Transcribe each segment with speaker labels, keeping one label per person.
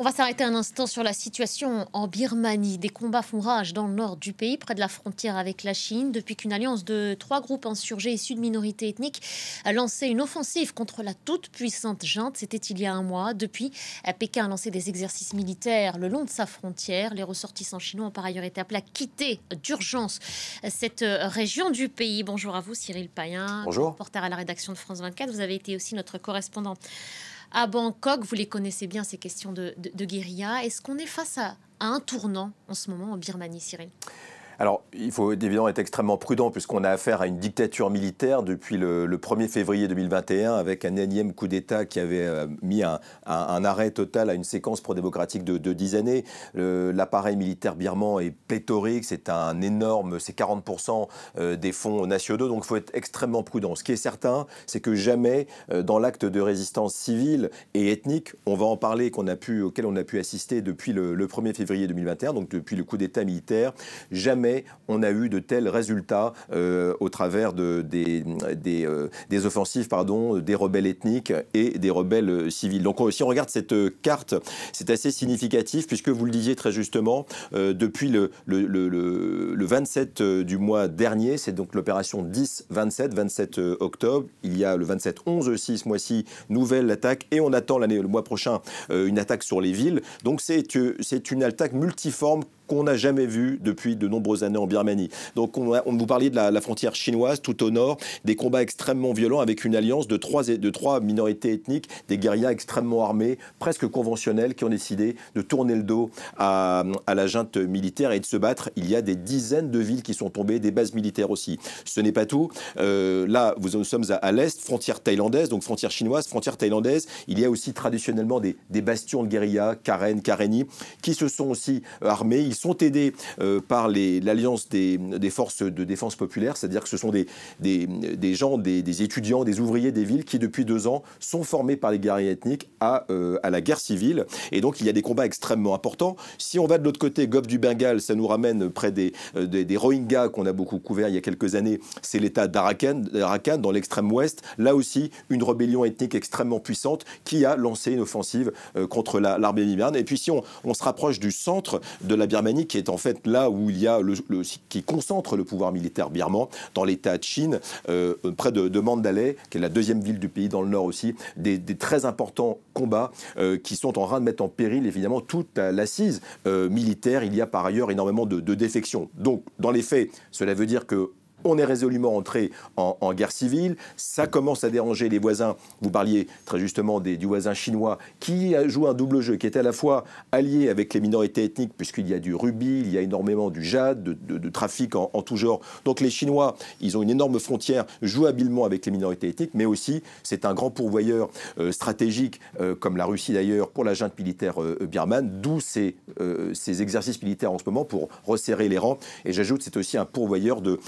Speaker 1: On va s'arrêter un instant sur la situation en Birmanie. Des combats font rage dans le nord du pays, près de la frontière avec la Chine, depuis qu'une alliance de trois groupes insurgés issus de minorités ethniques a lancé une offensive contre la toute-puissante junte. C'était il y a un mois. Depuis, Pékin a lancé des exercices militaires le long de sa frontière. Les ressortissants chinois ont par ailleurs été appelés à quitter d'urgence cette région du pays. Bonjour à vous, Cyril Payen. Bonjour. à la rédaction de France 24. Vous avez été aussi notre correspondant à Bangkok. Vous les connaissez bien, ces questions de, guérilla. Est-ce qu'on est face à, à un tournant en ce moment en Birmanie, Cyril
Speaker 2: alors, il faut évidemment être extrêmement prudent puisqu'on a affaire à une dictature militaire depuis le, 1er février 2021 avec un énième coup d'État qui avait euh, mis un, arrêt total à une séquence pro-démocratique de, de 10 années. L'appareil militaire birman est pléthorique, c'est un énorme, c'est 40% euh, des fonds nationaux, donc il faut être extrêmement prudent. Ce qui est certain, c'est que jamais euh, dans l'acte de résistance civile et ethnique, on va en parler, qu'on a pu, auquel on a pu assister depuis le 1er février 2021, donc depuis le coup d'État militaire, jamais on a eu de tels résultats euh, au travers de, euh, des, offensives pardon, des rebelles ethniques et des rebelles euh, civils. Donc si on regarde cette carte, c'est assez significatif puisque vous le disiez très justement, depuis le, 27 du mois dernier, c'est donc l'opération 10-27, 27 octobre, il y a le 27-11 aussi ce mois-ci, nouvelle attaque et on attend l'année, le mois prochain une attaque sur les villes. Donc c'est une attaque multiforme qu'on n'a jamais vu depuis de nombreuses années en Birmanie. Donc on, vous parlait de la, frontière chinoise tout au nord, des combats extrêmement violents avec une alliance de trois, de trois minorités ethniques, des guérillas extrêmement armés, presque conventionnels, qui ont décidé de tourner le dos à, la junte militaire et de se battre. Il y a des dizaines de villes qui sont tombées, des bases militaires aussi. Ce n'est pas tout. Euh, là, nous sommes à, l'est, frontière thaïlandaise, donc frontière chinoise, frontière thaïlandaise. Il y a aussi traditionnellement des, bastions de guérilla, Karen, Kareni, qui se sont aussi euh, armés. Ils sont aidés euh, par l'Alliance des, forces de défense populaire, c'est-à-dire que ce sont des, des, gens, des, étudiants, des ouvriers des villes qui, depuis deux ans, sont formés par les guerriers ethniques à, euh, à la guerre civile. Et donc, il y a des combats extrêmement importants. Si on va de l'autre côté, Gop du Bengale, ça nous ramène près euh, des, des, Rohingyas qu'on a beaucoup couverts il y a quelques années. C'est l'État d'Arakan, dans l'extrême ouest. Là aussi, une rébellion ethnique extrêmement puissante qui a lancé une offensive contre l'armée la, Et puis, si on, on se rapproche du centre de la Birmanie, qui est en fait là où il y a le, qui concentre le pouvoir militaire birman dans l'État de Chine, euh, euh, près de, Mandalay, qui est la deuxième ville du pays dans le nord aussi, des, très importants combats euh, qui sont en train de mettre en péril évidemment toute l'assise militaire. Il y a par ailleurs énormément de défections. Donc, dans les faits, cela veut dire que on est résolument entré en, guerre civile, ça commence à déranger les voisins. Vous parliez très justement des, du voisin chinois qui joue un double jeu, qui est à la fois allié avec les minorités ethniques, puisqu'il y a du rubis, il y a énormément du jade, de, trafic en, tout genre. Donc les Chinois, ils ont une énorme frontière, jouent avec les minorités ethniques, mais aussi c'est un grand pourvoyeur euh, stratégique, euh, comme la Russie d'ailleurs, pour la junte militaire euh, birmane, d'où ces, exercices militaires en ce moment pour resserrer les rangs. Et j'ajoute, c'est aussi un pourvoyeur de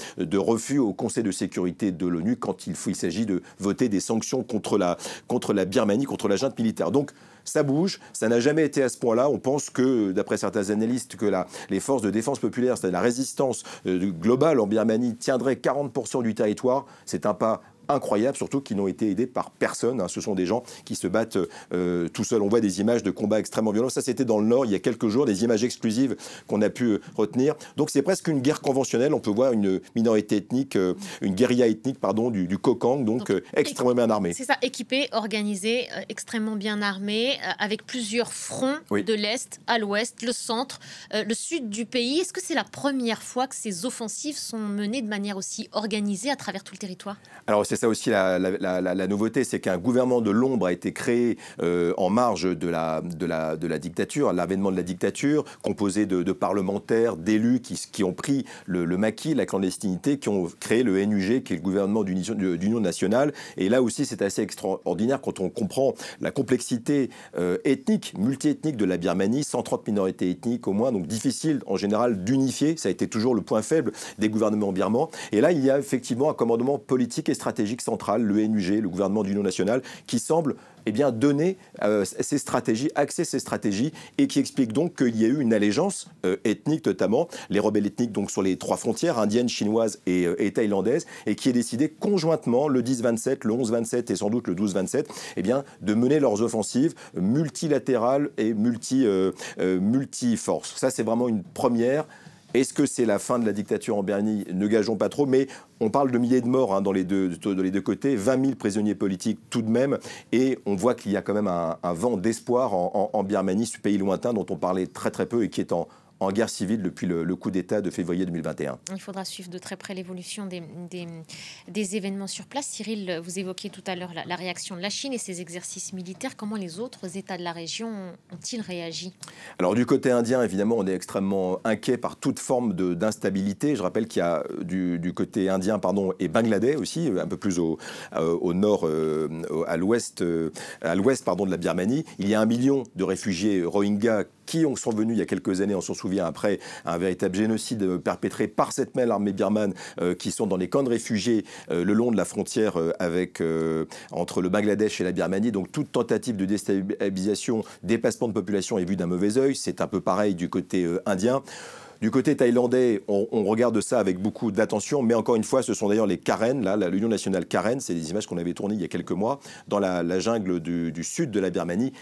Speaker 2: refus au Conseil de sécurité de l'ONU quand il, il s'agit de voter des sanctions contre la, contre la Birmanie, contre la junte militaire. Donc, ça bouge, ça n'a jamais été à ce point-là. On pense que, d'après certains analystes, que les forces de défense populaire, c'est-à-dire la résistance euh, globale en Birmanie, tiendraient 40% du territoire. C'est un pas incroyable, surtout qu'ils n'ont été aidés par personne. Hein. Ce sont des gens qui se battent euh, tout seuls. On voit des images de combats extrêmement violents. Ça, c'était dans le Nord il y a quelques jours, des images exclusives qu'on a pu euh, retenir. Donc, c'est presque une guerre conventionnelle. On peut voir une minorité ethnique, une guérilla ethnique, pardon, du, Kokang, donc, donc extrêmement bien armée. C'est
Speaker 1: ça, équipée, organisée, extrêmement bien armée. Euh, avec plusieurs fronts de l'Est à l'Ouest, le centre, euh, le sud du pays. Est-ce que c'est la première fois que ces offensives sont menées de manière aussi organisée à travers tout le territoire
Speaker 2: Alors c'est ça aussi la, nouveauté, c'est qu'un gouvernement de l'ombre a été créé euh, en marge de la, de la, de la dictature, l'avènement de la dictature, composé de, parlementaires, d'élus qui, ont pris le, le, maquis, la clandestinité, qui ont créé le NUG, qui est le gouvernement d'union nationale. Et là aussi c'est assez extraordinaire quand on comprend la complexité euh, ethnique, multiethnique de la Birmanie, 130 minorités ethniques au moins, donc difficile en général d'unifier, ça a été toujours le point faible des gouvernements birmans. Et là, il y a effectivement un commandement politique et stratégique central, le NUG, le gouvernement d'union nationale, qui semble eh bien, donner euh, ces stratégies, axer ces stratégies, et qui explique donc qu'il y a eu une allégeance euh, ethnique notamment, les rebelles ethniques donc sur les trois frontières, indiennes, chinoises et, euh, thaïlandaises, et thaïlandaise, et qui est décidé conjointement le 10-27, le 11-27 et sans doute le 12-27, eh bien, de mener leurs offensives multilatérales et multi, multi-forces. Ça, c'est vraiment une première est-ce que c'est la fin de la dictature en Birmanie Ne gageons pas trop, mais on parle de milliers de morts hein, dans, les deux, deux côtés, 20 000 prisonniers politiques tout de même, et on voit qu'il y a quand même un, vent d'espoir en, en Birmanie, ce pays lointain dont on parlait très très peu et qui est en, en guerre civile depuis le, coup d'État de février 2021.
Speaker 1: Il faudra suivre de très près l'évolution des, événements sur place. Cyril, vous évoquiez tout à l'heure la, réaction de la Chine et ses exercices militaires. Comment les autres États de la région ont-ils réagi
Speaker 2: Alors du côté indien, évidemment, on est extrêmement inquiet par toute forme d'instabilité. Je rappelle qu'il y a du, côté indien pardon, et bangladais aussi, un peu plus au, euh, nord, euh, à l'ouest euh, à l'ouest de la Birmanie, il y a un million de réfugiés Rohingyas qui sont venus il y a quelques années, on s'en souvient après, un véritable génocide euh, perpétré par cette même armée birmane euh, qui sont dans les camps de réfugiés euh, le long de la frontière entre le Bangladesh et la Birmanie. Donc toute tentative de déstabilisation, dépassement de population est vue d'un mauvais oeil. C'est un peu pareil du côté indien. Du côté thaïlandais, on, regarde ça avec beaucoup d'attention, mais encore une fois, ce sont d'ailleurs les Karen, l'Union nationale Karen, c'est des images qu'on avait tournées il y a quelques mois, dans la, jungle du, sud de la Birmanie.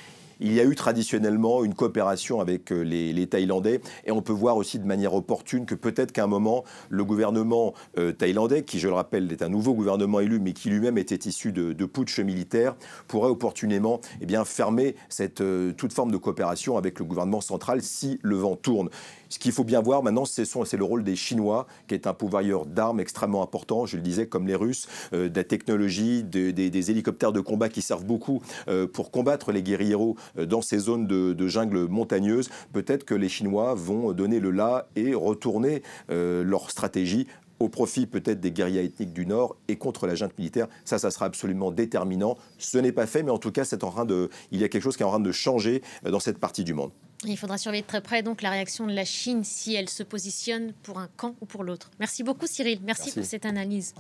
Speaker 2: Il y a eu traditionnellement une coopération avec euh, les, Thaïlandais et on peut voir aussi de manière opportune que peut-être qu'à un moment, le gouvernement euh, thaïlandais, qui je le rappelle est un nouveau gouvernement élu, mais qui lui-même était issu de, de putsch militaire, pourrait opportunément et eh bien, fermer cette, euh, toute forme de coopération avec le gouvernement central si le vent tourne. Ce qu'il faut bien voir maintenant, c'est le rôle des Chinois, qui est un pourvoyeur d'armes extrêmement important, je le disais, comme les Russes, de la technologie, des, hélicoptères de combat qui servent beaucoup pour combattre les guerriers euh, dans ces zones de, jungle montagneuse, peut-être que les Chinois vont donner le là et retourner euh, leur stratégie au profit peut-être des guerriers ethniques du Nord et contre la junte militaire. Ça, ça sera absolument déterminant. Ce n'est pas fait, mais en tout cas, c'est en train de, il y a quelque chose qui est en train de changer euh, dans cette partie du monde.
Speaker 1: Il faudra surveiller de très près donc la réaction de la Chine si elle se positionne pour un camp ou pour l'autre. Merci beaucoup Cyril, merci, merci. pour cette analyse.